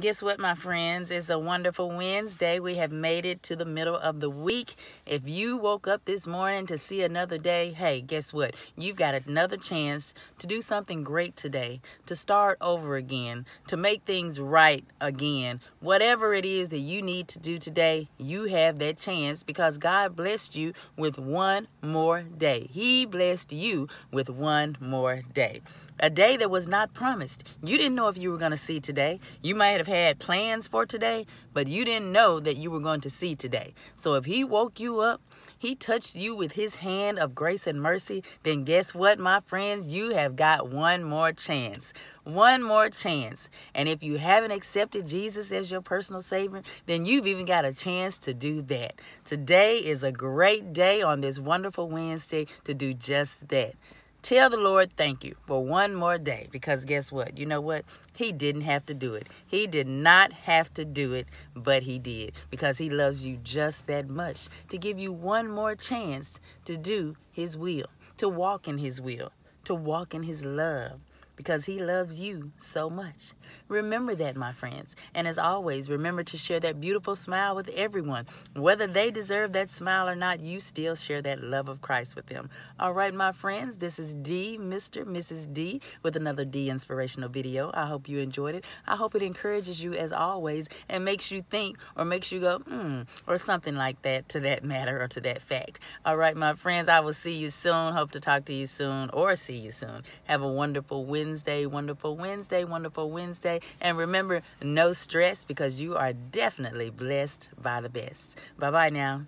Guess what, my friends? It's a wonderful Wednesday. We have made it to the middle of the week. If you woke up this morning to see another day, hey, guess what? You've got another chance to do something great today, to start over again, to make things right again. Whatever it is that you need to do today, you have that chance because God blessed you with one more day. He blessed you with one more day a day that was not promised. You didn't know if you were going to see today. You might have had plans for today, but you didn't know that you were going to see today. So if he woke you up, he touched you with his hand of grace and mercy, then guess what, my friends? You have got one more chance. One more chance. And if you haven't accepted Jesus as your personal Savior, then you've even got a chance to do that. Today is a great day on this wonderful Wednesday to do just that. Tell the Lord thank you for one more day because guess what? You know what? He didn't have to do it. He did not have to do it, but he did because he loves you just that much to give you one more chance to do his will, to walk in his will, to walk in his love, because he loves you so much. Remember that, my friends. And as always, remember to share that beautiful smile with everyone. Whether they deserve that smile or not, you still share that love of Christ with them. All right, my friends, this is D, Mr. Mrs. D, with another D inspirational video. I hope you enjoyed it. I hope it encourages you as always and makes you think or makes you go, hmm, or something like that to that matter or to that fact. All right, my friends, I will see you soon. Hope to talk to you soon or see you soon. Have a wonderful Wednesday Wednesday, wonderful Wednesday, wonderful Wednesday. And remember, no stress because you are definitely blessed by the best. Bye bye now.